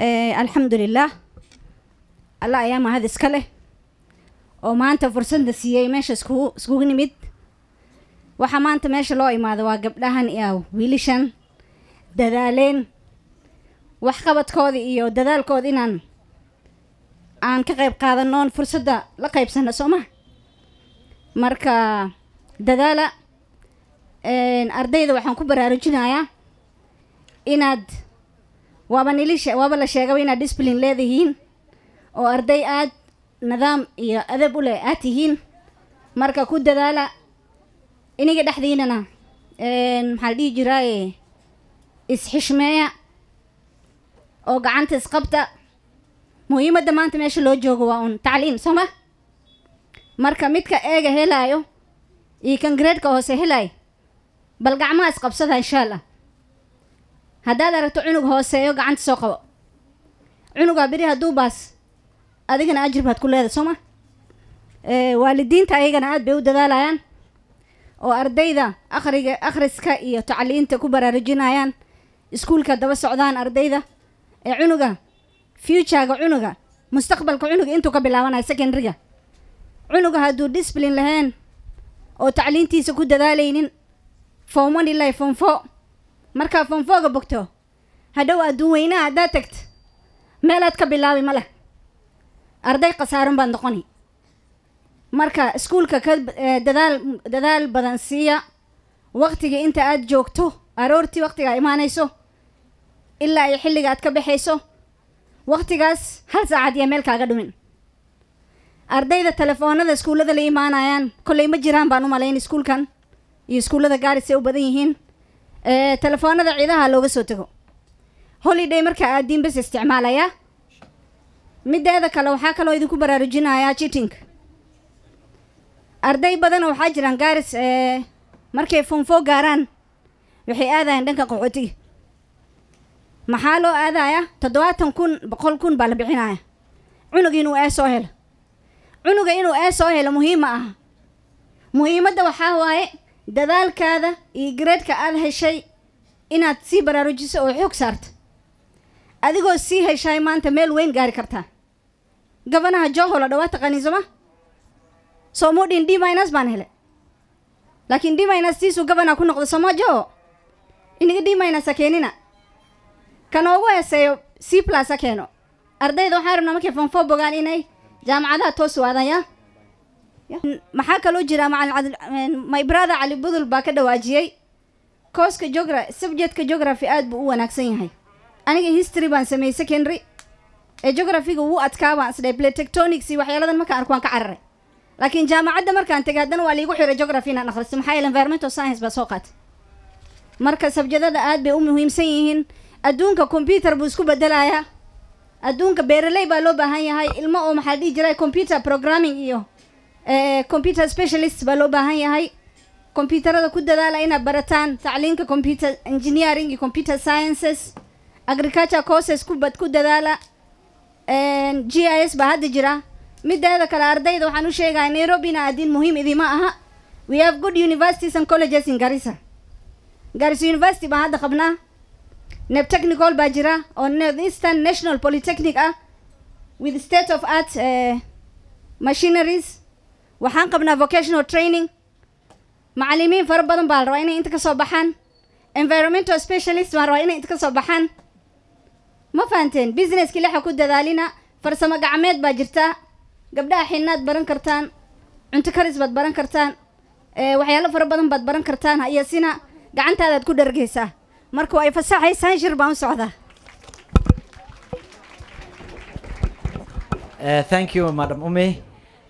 Eh, alxamdulilaah alla ayaa mahad iska leh oo maanta fursadda siiyey meesha iskugu iskugu nimid waxaa maanta meesha loo imaada waa gabdhahan iyo wiilishan dadaaleen waxqabadkooda iyo dadaalkooda inaan aan ka qayb qaadano fursadda la qaybsano soo maha marka dadaala ardayda waxaan ku baraarujinayaa inaad waaba nili waaba la sheegaba inaad discipline leedihiin oo arday aad nidaam iyo adab u leh aad tihiin marka ku dadaala iniga dhexdiinana maxaa la dhihi jiraaye xishmeeya oo gacanta isqabta muhiimadda maanta meesha loo joogo waa un tacliim soo ma marka midka eega helaayo iyo kan hoose helaayo bal gacmaha isqabsada inshaa allah haddaad aragto cunug hooseeyo gacanta soo qabo cunugaa beri hadduu baas adigana ajir baad ku leedahay soo ma eh, waalidiinta ayagana aada bay u dadaalayaan oo ardayda akhriga akhriska iyo tacliinta ku baraarujinayaan iskuulka daba socdaan ardayda ee eh, cunuga futurega cunuga mustaqbalka cunuga intuu ka bilaabanayo secondaryga cunuga hadduu discipline lahayn oo tacliintiisa ku dadaalaynin foomani lay foomfo markaa foonfooga bogto hadhow adduun weynaha haddaad tagt meelaad ka bilaabi ma leh arday khasaaran baad noqoni marka iskuulka ka eh, dadaal dadaal badan siiya waqtiga inta aad joogto aroortii waqtigaa imaanayso ilaa ay xilliga aad ka baxayso waqtigaas hal saacad iyo meel kaaga dhumin ardayda telefoonada iskuullada la imaanayaan kolley ma jiraan baan u malayn iskuulkan iyo iskuullada gaari say u badan yihiin telefoonada ciidaha looga soo tago holiday marka aadiin bas isticmaalayaa middeeda kale waxaa kaloo idinku baraarujinayaa jitinka arday badan waxaa jiraan gaaris markay foonfoo gaaraan waxay aadayaan dhanka qaxootiga maxaa loo aadayaa toddobaatan kun boqol kun baa la bixinaya cunug inuu ee soo helo cunuga inuu ee soo helo muhiim ma aha muhiimadda waxaa waaye dadaalkaada iyo gareedka aada heshay inaad sii baraarujiso oo xoog saarto adigoo sii heshaay maanta meel weyn gaari kartaa gabanaha johol dhawaa taqaaniin sooma soomuu dhihin d minus baan helay laakiin d minus tiisuu gabana ku noqda soma joo iniga d minusa keenina kanoogu heeseeyo c a keeno ardayda waxaan rabnaa markay fonfo bogaan inay jaamacadaha toos waadaan yaa maxaa kaloo jiraa macalin my brother cali budul baa ka dhawaajiyey kooska jogra subjectka geography aad buu u wanaagsan yahay aniga history baan sameeyey secondary ee geographiga wuu adkaa baan isdhahay platectonics iyo waxyaaladan markaan arko waan ka cararay laakiin jaamacadda markaan tegay haddana waa liigu xiray geography inaan akhristo maxaa yeele environmental science baa soo qaatay marka sabjadada aad bay u muhiimsan yihiin adduunka combyuter buu isku bedelayaa adduunka beeraley baa loo baahan yahay ilmo oo maxaa dhihi jiray combyuter programming iyo computer specialist baa loo baahan yahay computerada ku dadaala inaad barataan tacliinka computer engineering iyo computer sciences agriculture courses kubad ku dadaala g i s baa hadda jira mideeda kale ardayda waxaan u sheegahay nairobina adin muhiim idima aha we have good universities and colleges in garissa garissa university baan hadda qabnaa neb technical baa jira oo north eastern national polytechnic ah with state of art machineries waxaan qabnaa vocational training macalimiin fara badan baa la rabaa inay inta ka soo baxaan environmental specialist baa rabaa inay inta ka soo baxaan ma fahanteen businesski lexa ku dadaalina farsamo gacmeed baa jirta gabdhaha xinaad baran kartaan cunto karis baad baran kartaan eh, waxyaalo fara badan baad baran kartaan iyo sina gacantaadaad ku dhargaysaa marka ay fasaxaysaan shir baan u socdaa eh, thank you madam umi